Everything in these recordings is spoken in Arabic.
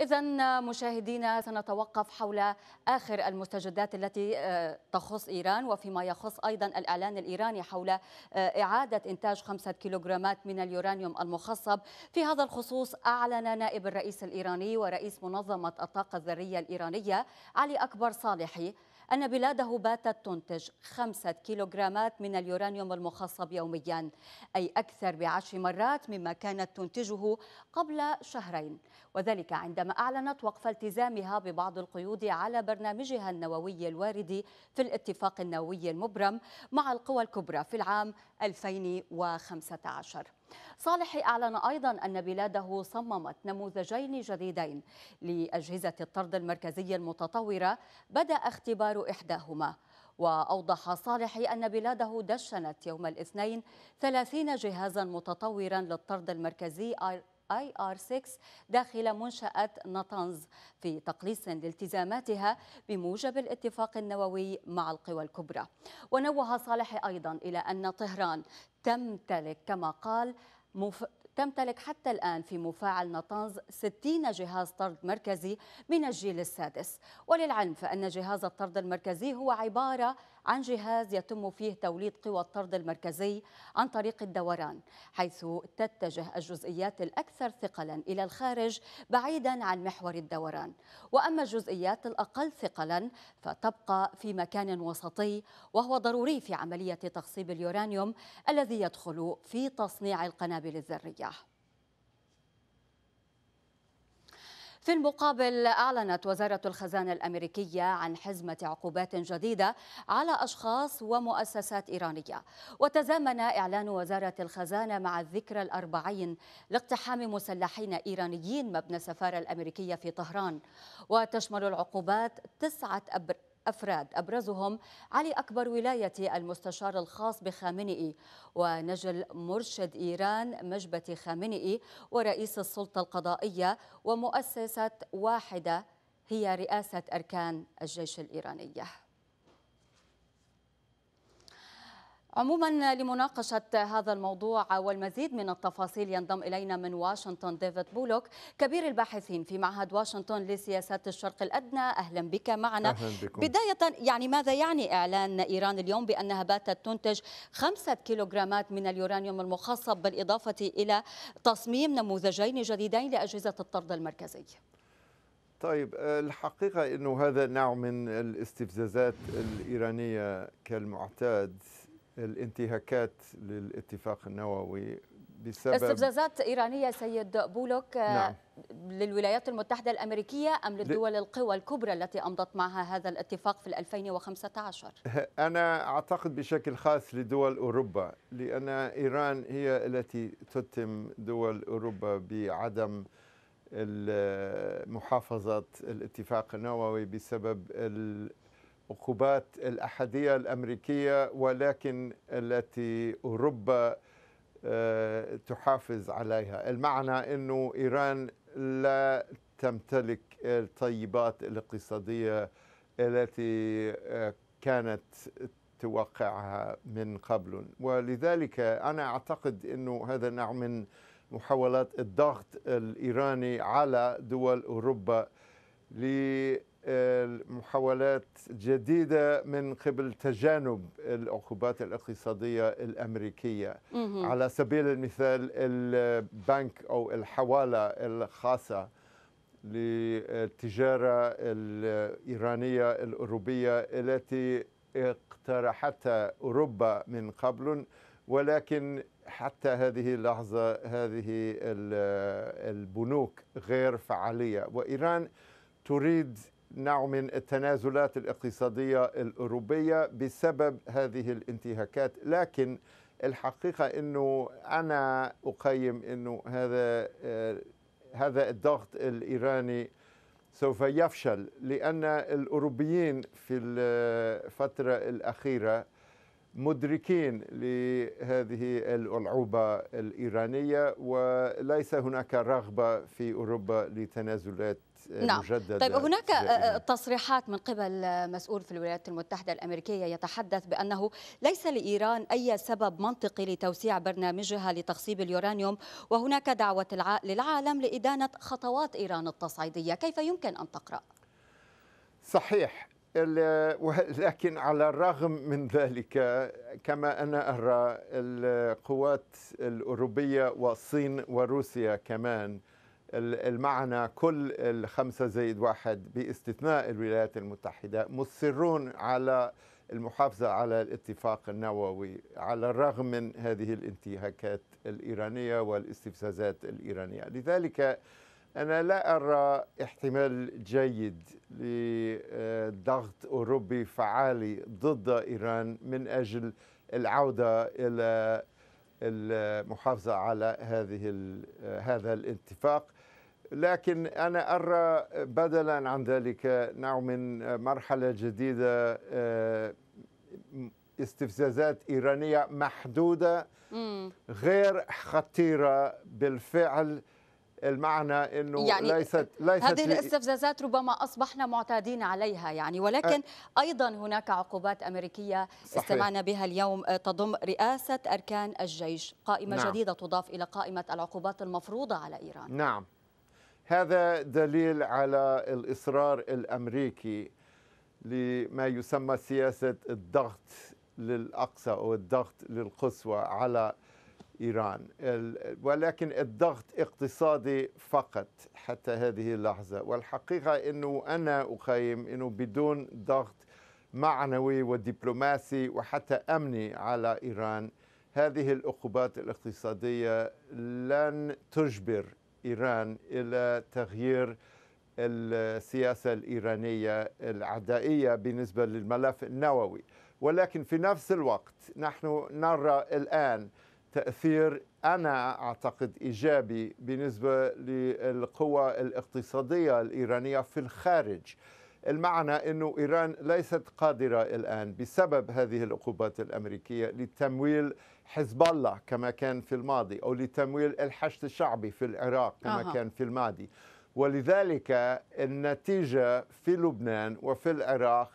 إذا مشاهدينا سنتوقف حول آخر المستجدات التي آه، تخص إيران وفيما يخص أيضا الإعلان الإيراني حول آه، إعادة إنتاج خمسة كيلوغرامات من اليورانيوم المخصب في هذا الخصوص أعلن نائب الرئيس الإيراني ورئيس منظمة الطاقة الذرية الإيرانية علي أكبر صالحي أن بلاده باتت تنتج خمسة كيلوغرامات من اليورانيوم المخصب يوميا أي أكثر بعشر مرات مما كانت تنتجه قبل شهرين وذلك عندما أعلنت وقف التزامها ببعض القيود على برنامجها النووي الوارد في الاتفاق النووي المبرم مع القوى الكبرى في العام 2015 صالحي أعلن أيضا أن بلاده صممت نموذجين جديدين لأجهزة الطرد المركزي المتطورة بدأ اختبار إحداهما وأوضح صالحي أن بلاده دشنت يوم الاثنين 30 جهازا متطورا للطرد المركزي اي ار 6 داخل منشأة نطنز في تقليص لالتزاماتها بموجب الاتفاق النووي مع القوى الكبرى ونوه صالح أيضا إلى أن طهران تمتلك كما قال مف... تمتلك حتى الآن في مفاعل نطنز 60 جهاز طرد مركزي من الجيل السادس وللعلم فأن جهاز الطرد المركزي هو عبارة عن جهاز يتم فيه توليد قوى الطرد المركزي عن طريق الدوران حيث تتجه الجزئيات الأكثر ثقلا إلى الخارج بعيدا عن محور الدوران وأما الجزئيات الأقل ثقلا فتبقى في مكان وسطي وهو ضروري في عملية تخصيب اليورانيوم الذي يدخل في تصنيع القنابل الذرية في المقابل أعلنت وزارة الخزانة الأمريكية عن حزمة عقوبات جديدة على أشخاص ومؤسسات إيرانية وتزامن إعلان وزارة الخزانة مع الذكرى الأربعين لاقتحام مسلحين إيرانيين مبنى السفارة الأمريكية في طهران وتشمل العقوبات تسعة أبر أفراد أبرزهم علي أكبر ولاية المستشار الخاص بخامنئي ونجل مرشد إيران مجبة خامنئي ورئيس السلطة القضائية ومؤسسة واحدة هي رئاسة أركان الجيش الإيرانية عموما لمناقشة هذا الموضوع والمزيد من التفاصيل ينضم إلينا من واشنطن ديفيد بولوك كبير الباحثين في معهد واشنطن لسياسات الشرق الأدنى أهلا بك معنا أهلا بكم. بداية يعني ماذا يعني إعلان إيران اليوم بأنها باتت تنتج خمسة كيلوغرامات من اليورانيوم المخصب بالإضافة إلى تصميم نموذجين جديدين لأجهزة الطرد المركزي طيب آه، الحقيقة أنه هذا نوع من الاستفزازات الإيرانية كالمعتاد الانتهاكات للاتفاق النووي بسبب استفزازات إيرانية سيد بولوك آه، نعم. للولايات المتحدة الأمريكية أم للدول القوى الكبرى التي أمضت معها هذا الاتفاق في 2015 أنا أعتقد بشكل خاص لدول أوروبا لأن إيران هي التي تتم دول أوروبا بعدم محافظة الاتفاق النووي بسبب عقوبات الأحادية الأمريكية ولكن التي أوروبا آه، تحافظ عليها المعنى أنه إيران لا تمتلك الطيبات الاقتصادية التي آه، كانت توقعها من قبل ولذلك أنا أعتقد أنه هذا نوع من محاولات الضغط الإيراني على دول أوروبا محاولات جديدة من قبل تجانب العقوبات الاقتصادية الأمريكية مم. على سبيل المثال البنك أو الحوالة الخاصة للتجارة الإيرانية الأوروبية التي اقترحتها أوروبا من قبل ولكن حتى هذه اللحظة هذه البنوك غير فعالية وإيران تريد نوع من التنازلات الاقتصادية الأوروبية بسبب هذه الانتهاكات لكن الحقيقة أنه أنا أقيم أنه هذا آه، هذا الضغط الإيراني سوف يفشل لأن الأوروبيين في الفترة الأخيرة مدركين لهذه الألعوبة الإيرانية وليس هناك رغبة في أوروبا لتنازلات نعم. مجددا طيب يعني. هناك إسرائيل. آه، يعني آه، تصريحات من قبل آه، مسؤول في الولايات المتحدة الأمريكية يتحدث بأنه ليس لإيران أي سبب منطقي لتوسيع برنامجها لتخصيب اليورانيوم وهناك دعوة للعالم لإدانة خطوات إيران التصعيدية كيف يمكن أن تقرأ؟ صحيح لكن على الرغم من ذلك كما أنا أرى القوات الأوروبية والصين وروسيا كمان المعنى كل الخمسة زائد واحد باستثناء الولايات المتحدة مصرون على المحافظة على الاتفاق النووي على الرغم من هذه الانتهاكات الإيرانية والاستفزازات الإيرانية لذلك أنا لا أرى احتمال جيد لضغط أوروبي فعالي ضد إيران من أجل العودة إلى المحافظة على هذه هذا الاتفاق لكن أنا أرى بدلا عن ذلك نوع من مرحلة جديدة آه، استفزازات إيرانية محدودة غير خطيرة بالفعل المعنى انه يعني ليست ليست هذه الاستفزازات ربما اصبحنا معتادين عليها يعني ولكن أه ايضا هناك عقوبات امريكيه صحيح. استمعنا بها اليوم آه، تضم رئاسه اركان الجيش قائمه نعم. جديده تضاف الى قائمه العقوبات المفروضه على ايران نعم هذا دليل على الإصرار الأمريكي لما يسمى سياسة الضغط للأقصى أو الضغط للقصوى على إيران ولكن الضغط اقتصادي فقط حتى هذه اللحظة والحقيقة أنه أنا أقيم أنه بدون ضغط معنوي ودبلوماسي وحتى أمني على إيران هذه العقوبات الاقتصادية لن تجبر إيران إلى تغيير السياسة الإيرانية العدائية بالنسبة للملف النووي ولكن في نفس الوقت نحن نرى الآن تأثير أنا أعتقد إيجابي بالنسبة للقوى الاقتصادية الإيرانية في الخارج المعنى انه ايران ليست قادره الان بسبب هذه العقوبات الامريكيه لتمويل حزب الله كما كان في الماضي او لتمويل الحشد الشعبي في العراق كما آه. كان في الماضي ولذلك النتيجه في لبنان وفي العراق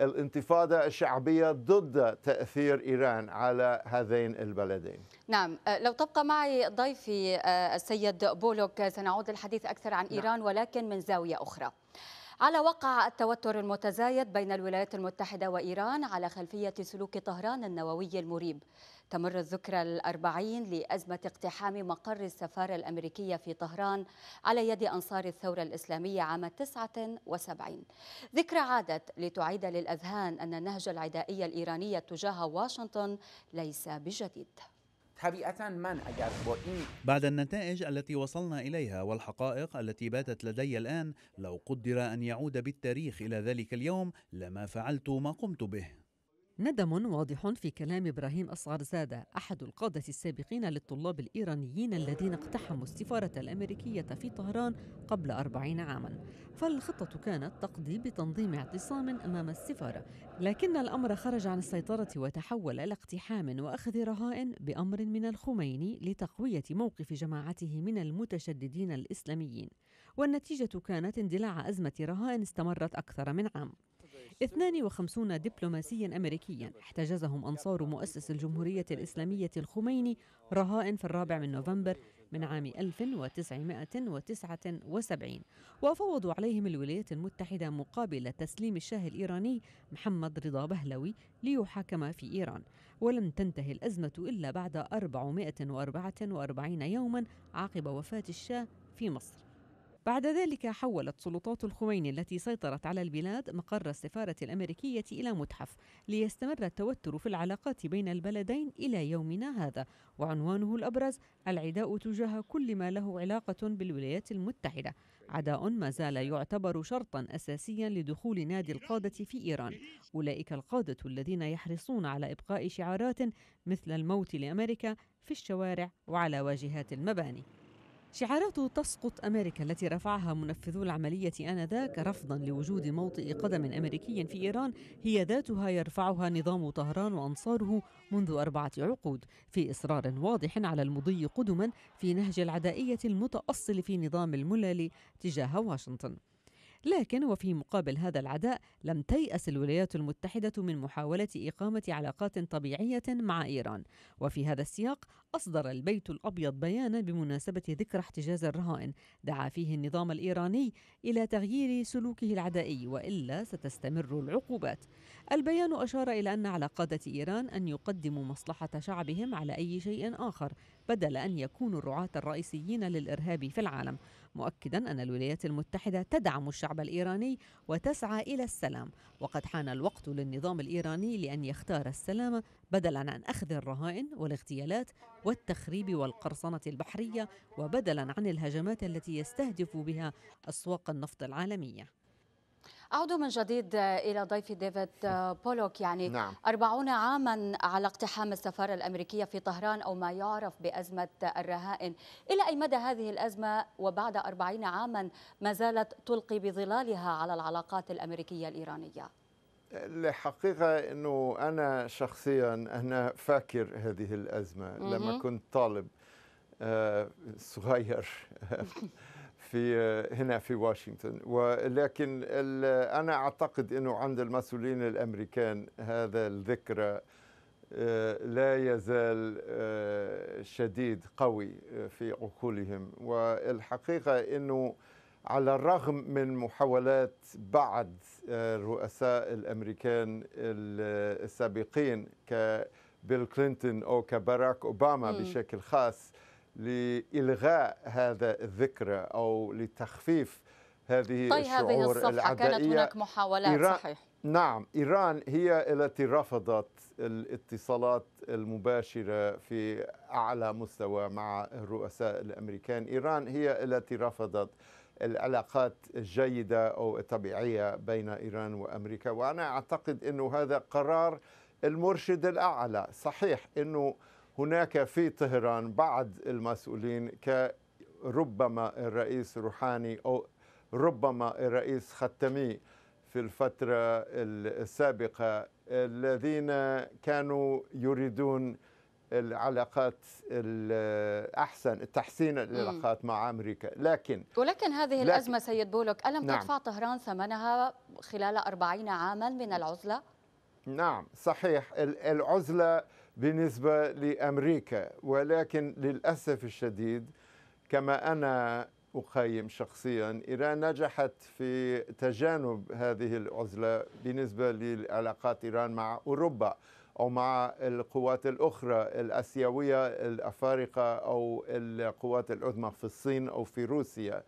الانتفاضة الشعبية ضد تأثير إيران على هذين البلدين نعم أه، لو تبقى معي ضيفي أه، السيد بولوك سنعود للحديث أكثر عن نعم. إيران ولكن من زاوية أخرى على وقع التوتر المتزايد بين الولايات المتحدة وإيران على خلفية سلوك طهران النووي المريب تمر الذكرى الأربعين لأزمة اقتحام مقر السفارة الأمريكية في طهران على يد أنصار الثورة الإسلامية عام 79 ذكرى عادت لتعيد للأذهان أن النهج العدائي الإيراني تجاه واشنطن ليس بجديد طبيعة من بعد النتائج التي وصلنا إليها والحقائق التي باتت لدي الآن لو قدر أن يعود بالتاريخ إلى ذلك اليوم لما فعلت ما قمت به ندم واضح في كلام ابراهيم اصغر زاده احد القاده السابقين للطلاب الايرانيين الذين اقتحموا السفاره الامريكيه في طهران قبل أربعين عاما فالخطه كانت تقضي بتنظيم اعتصام امام السفاره لكن الامر خرج عن السيطره وتحول الى اقتحام واخذ رهائن بامر من الخميني لتقويه موقف جماعته من المتشددين الاسلاميين والنتيجه كانت اندلاع ازمه رهائن استمرت اكثر من عام 52 دبلوماسيا أمريكيا احتجزهم أنصار مؤسس الجمهورية الإسلامية الخميني رهائن في الرابع من نوفمبر من عام 1979 وفوضوا عليهم الولايات المتحدة مقابل تسليم الشاه الإيراني محمد رضا بهلوي ليحاكم في إيران ولم تنتهي الأزمة إلا بعد 444 يوما عقب وفاة الشاه في مصر بعد ذلك حولت سلطات الخميني التي سيطرت على البلاد مقر السفارة الأمريكية إلى متحف ليستمر التوتر في العلاقات بين البلدين إلى يومنا هذا وعنوانه الأبرز العداء تجاه كل ما له علاقة بالولايات المتحدة عداء ما زال يعتبر شرطا أساسيا لدخول نادي القادة في إيران أولئك القادة الذين يحرصون على إبقاء شعارات مثل الموت لأمريكا في الشوارع وعلى واجهات المباني شعارات تسقط أمريكا التي رفعها منفذو العملية آنذاك رفضا لوجود موطئ قدم أمريكي في إيران هي ذاتها يرفعها نظام طهران وأنصاره منذ أربعة عقود في إصرار واضح على المضي قدما في نهج العدائية المتأصل في نظام الملل تجاه واشنطن لكن وفي مقابل هذا العداء لم تيأس الولايات المتحدة من محاولة إقامة علاقات طبيعية مع إيران وفي هذا السياق أصدر البيت الأبيض بيانا بمناسبة ذكرى احتجاز الرهائن دعا فيه النظام الإيراني إلى تغيير سلوكه العدائي وإلا ستستمر العقوبات البيان أشار إلى أن على قادة إيران أن يقدموا مصلحة شعبهم على أي شيء آخر بدل أن يكونوا الرعاة الرئيسيين للإرهاب في العالم مؤكدا أن الولايات المتحدة تدعم الشعب الإيراني وتسعى إلى السلام وقد حان الوقت للنظام الإيراني لأن يختار السلام بدلا عن أخذ الرهائن والاغتيالات والتخريب والقرصنة البحرية وبدلا عن الهجمات التي يستهدف بها أسواق النفط العالمية أعود من جديد إلى ضيفي ديفيد بولوك يعني نعم. 40 عاما على اقتحام السفارة الأمريكية في طهران أو ما يعرف بأزمة الرهائن إلى أي مدى هذه الأزمة وبعد 40 عاما ما زالت تلقي بظلالها على العلاقات الأمريكية الإيرانية؟ الحقيقة أنه أنا شخصيا أنا فاكر هذه الأزمة لما كنت طالب آه، صغير في آه، هنا في واشنطن ولكن انا اعتقد انه عند المسؤولين الامريكان هذا الذكرى آه، لا يزال آه، شديد قوي في عقولهم والحقيقه انه على الرغم من محاولات بعض الرؤساء الامريكان السابقين كبيل كلينتون او كباراك اوباما بشكل خاص لإلغاء هذا الذكرى أو لتخفيف هذه طيب الشعور هذه الصفحة العدائية كانت هناك محاولات إيران صحيح نعم إيران هي التي رفضت الاتصالات المباشرة في أعلى مستوى مع الرؤساء الأمريكان إيران هي التي رفضت العلاقات الجيدة أو الطبيعية بين إيران وأمريكا وأنا أعتقد أنه هذا قرار المرشد الأعلى صحيح أنه هناك في طهران بعض المسؤولين كربما الرئيس روحاني أو ربما الرئيس ختمي في الفترة السابقة الذين كانوا يريدون العلاقات الأحسن تحسين العلاقات مع أمريكا لكن ولكن هذه لكن الأزمة سيد بولك ألم نعم تدفع طهران ثمنها خلال أربعين عاما من العزلة؟ نعم صحيح العزلة بالنسبة لأمريكا ولكن للأسف الشديد كما أنا أقيم شخصيا إيران نجحت في تجانب هذه العزلة بالنسبة لعلاقات إيران مع أوروبا أو مع القوات الأخرى الأسيوية الأفارقة أو القوات العظمى في الصين أو في روسيا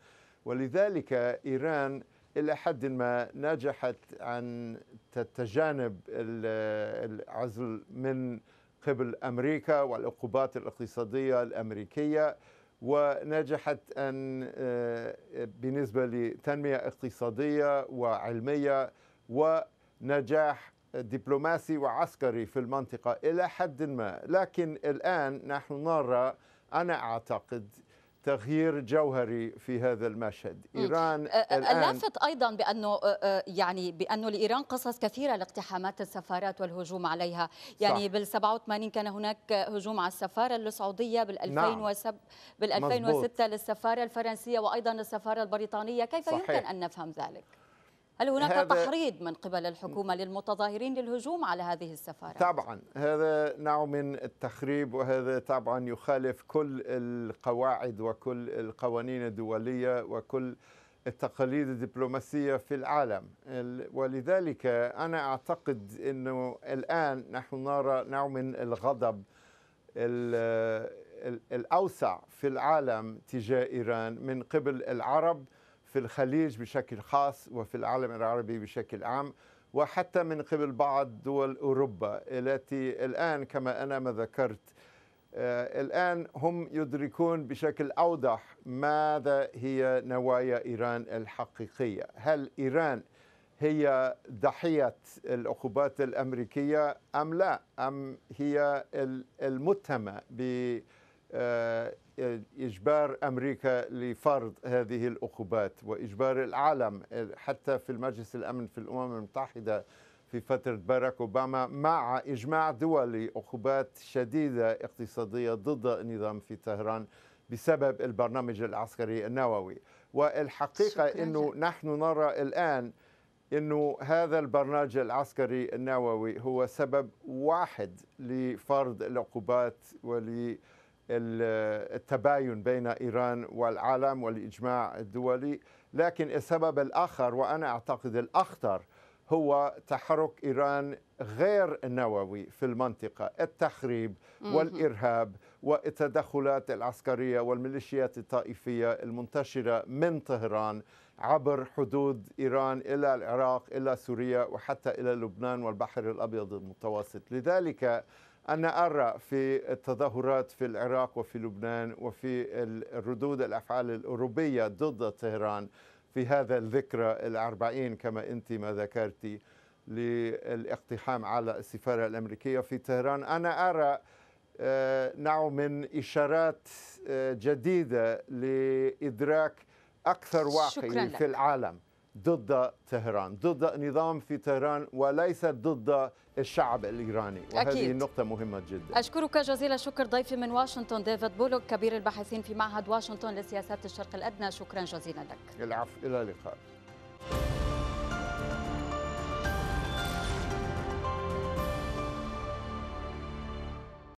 ولذلك إيران إلى حد ما نجحت عن تتجانب العزل من قبل امريكا والعقوبات الاقتصاديه الامريكيه ونجحت ان آه، بالنسبه لتنميه اقتصاديه وعلميه ونجاح دبلوماسي وعسكري في المنطقه الى حد ما لكن الان نحن نرى انا اعتقد تغيير جوهري في هذا المشهد ايران اللافت ايضا بانه يعني بانه لايران قصص كثيره لاقتحامات السفارات والهجوم عليها يعني بال 87 كان هناك هجوم على السفاره السعوديه بال 2007 بال 2006 للسفاره الفرنسيه وايضا السفاره البريطانيه كيف صحيح. يمكن ان نفهم ذلك هل هناك تحريض من قبل الحكومة للمتظاهرين للهجوم على هذه السفارة؟ طبعا هذا نوع من التخريب وهذا طبعا يخالف كل القواعد وكل القوانين الدولية وكل التقاليد الدبلوماسية في العالم ولذلك أنا أعتقد أنه الآن نحن نرى نوع من الغضب الأوسع في العالم تجاه إيران من قبل العرب في الخليج بشكل خاص وفي العالم العربي بشكل عام وحتى من قبل بعض دول اوروبا التي الان كما انا ما ذكرت آه، الان هم يدركون بشكل اوضح ماذا هي نوايا ايران الحقيقيه هل ايران هي ضحيه العقوبات الامريكيه ام لا ام هي المتهمه ب آه، إجبار أمريكا لفرض هذه الأخوبات وإجبار العالم حتى في المجلس الأمن في الأمم المتحدة في فترة باراك أوباما مع إجماع دولي أخوبات شديدة اقتصادية ضد النظام في طهران بسبب البرنامج العسكري النووي والحقيقة أنه نحن نرى الآن أنه هذا البرنامج العسكري النووي هو سبب واحد لفرض العقوبات ول التباين بين إيران والعالم والإجماع الدولي لكن السبب الآخر وأنا أعتقد الأخطر هو تحرك إيران غير النووي في المنطقة التخريب والإرهاب والتدخلات العسكرية والميليشيات الطائفية المنتشرة من طهران عبر حدود إيران إلى العراق إلى سوريا وحتى إلى لبنان والبحر الأبيض المتوسط لذلك أنا أرى في التظاهرات في العراق وفي لبنان وفي الردود الأفعال الأوروبية ضد طهران في هذا الذكرى الأربعين كما أنت ما ذكرتي للاقتحام على السفارة الأمريكية في طهران أنا أرى آه، نوع من إشارات آه، جديدة لإدراك أكثر واقعي في العالم ضد طهران ضد نظام في طهران وليس ضد الشعب الإيراني وهذه أكيد. النقطة مهمة جدا أشكرك جزيل الشكر ضيفي من واشنطن ديفيد بولوك كبير الباحثين في معهد واشنطن لسياسات الشرق الأدنى شكرا جزيلا لك العفو إلى اللقاء